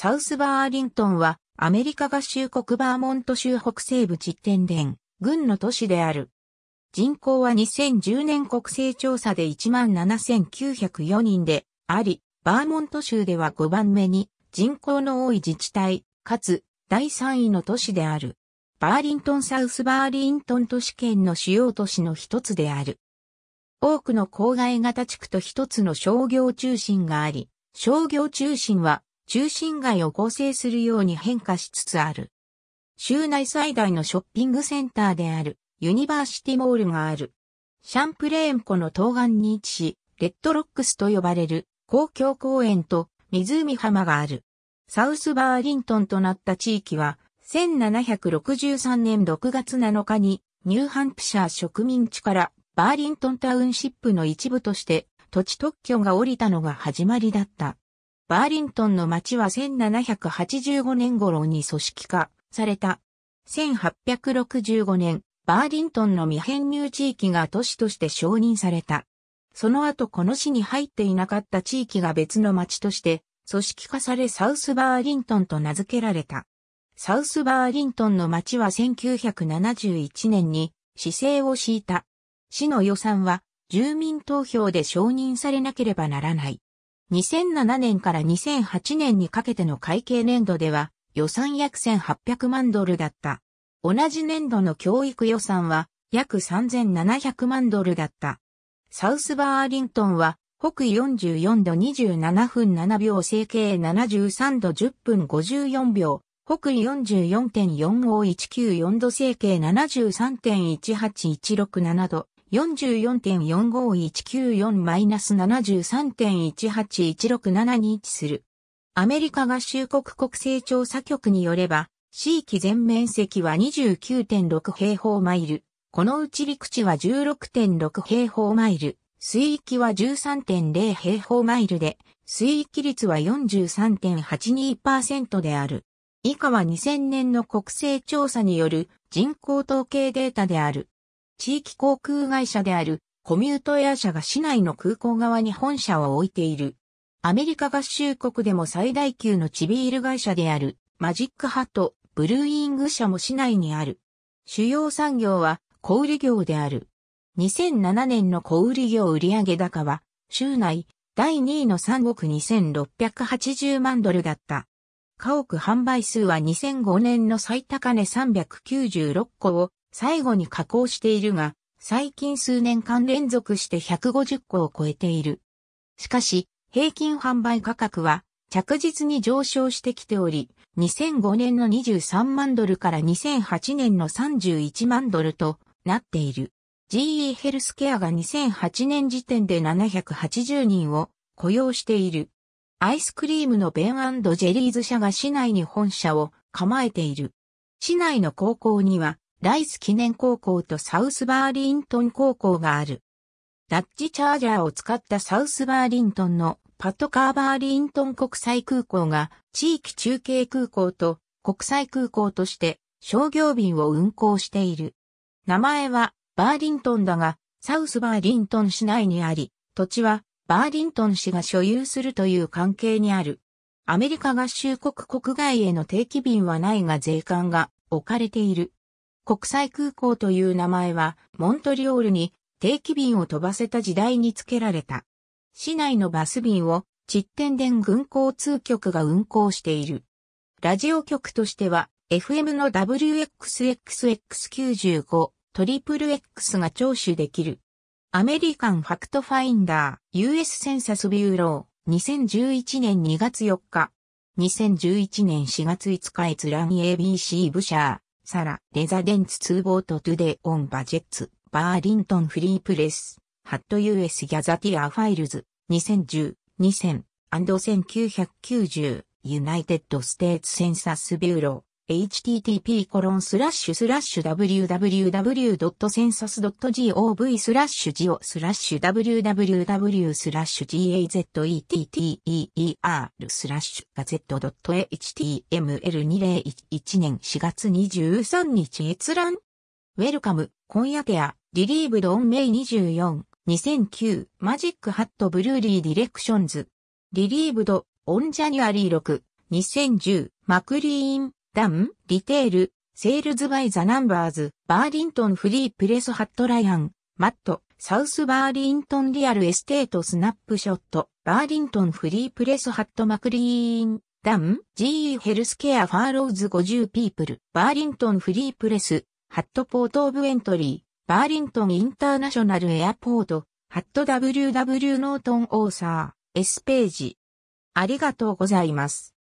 サウスバーリントンはアメリカ合衆国バーモント州北西部実店連、郡の都市である。人口は2010年国勢調査で17,904人であり、バーモント州では5番目に人口の多い自治体、かつ第3位の都市である。バーリントンサウスバーリントン都市圏の主要都市の一つである。多くの郊外型地区と一つの商業中心があり、商業中心は中心街を構成するように変化しつつある。州内最大のショッピングセンターであるユニバーシティモールがある。シャンプレーン湖の東岸に位置し、レッドロックスと呼ばれる公共公園と湖浜がある。サウスバーリントンとなった地域は、1763年6月7日にニューハンプシャー植民地からバーリントンタウンシップの一部として土地特許が降りたのが始まりだった。バーリントンの町は1785年頃に組織化された。1865年、バーリントンの未編入地域が都市として承認された。その後この市に入っていなかった地域が別の町として組織化されサウスバーリントンと名付けられた。サウスバーリントンの町は1971年に市政を敷いた。市の予算は住民投票で承認されなければならない。2007年から2008年にかけての会計年度では予算約1800万ドルだった。同じ年度の教育予算は約3700万ドルだった。サウスバーリントンは北緯44度27分7秒、整形73度10分54秒、北緯44.45194度、整形73.18167度、44.45194-73.18167に位置する。アメリカ合衆国国勢調査局によれば、地域全面積は29.6平方マイル。このうち陸地は16.6平方マイル。水域は13.0平方マイルで、水域率は43.82%である。以下は2000年の国勢調査による人口統計データである。地域航空会社であるコミュートエア社が市内の空港側に本社を置いている。アメリカ合衆国でも最大級の地ビール会社であるマジックハット、ブルーイング社も市内にある。主要産業は小売業である。2007年の小売業売上高は、州内第2位の3億2680万ドルだった。家屋販売数は2005年の最高値396個を最後に加工しているが、最近数年間連続して150個を超えている。しかし、平均販売価格は着実に上昇してきており、2005年の23万ドルから2008年の31万ドルとなっている。GE ヘルスケアが2008年時点で780人を雇用している。アイスクリームのベンジェリーズ社が市内に本社を構えている。市内の高校にはライス記念高校とサウスバーリントン高校がある。ダッジチャージャーを使ったサウスバーリントンのパットカーバーリントン国際空港が地域中継空港と国際空港として商業便を運航している。名前はバーリントンだがサウスバーリントン市内にあり、土地はバーリントン市が所有するという関係にある。アメリカ合衆国国外への定期便はないが税関が置かれている。国際空港という名前は、モントリオールに定期便を飛ばせた時代に付けられた。市内のバス便を、チッテンデン軍交通局が運行している。ラジオ局としては、FM の WXXX95、トリプル X が聴取できる。アメリカンファクトファインダー、US センサスビューロー、2011年2月4日、2011年4月5日閲覧 ABC ブシャー。サラ、レザデンツツーボートトゥデオンバジェッツ、バーリントンフリープレス、ハット US ギャザティアファイルズ、2010、2000、1990、ユナイテッドステーツセンサスビューロー。http://www.census.gov スラッシュジオスラッシュ www スラッシュ gazetteer スラッシュガゼット .html2011 年4月23日閲覧ウェルカム、今夜ケア、リリーブドオンメイ24、2009、マジックハットブルーリーディレクションズ。リリーブド、オンジャニアリー6、2010、マクリーン。ダン、リテール、セールズバイザナンバーズ、バーリントンフリープレスハットライアン、マット、サウスバーリントンリアルエステートスナップショット、バーリントンフリープレスハットマクリーン、ダン、GE ヘルスケアファーローズ50ピープル、バーリントンフリープレス、ハットポートオブエントリー、バーリントンインターナショナルエアポート、ハット WW ノートンオーサー、S ページ。ありがとうございます。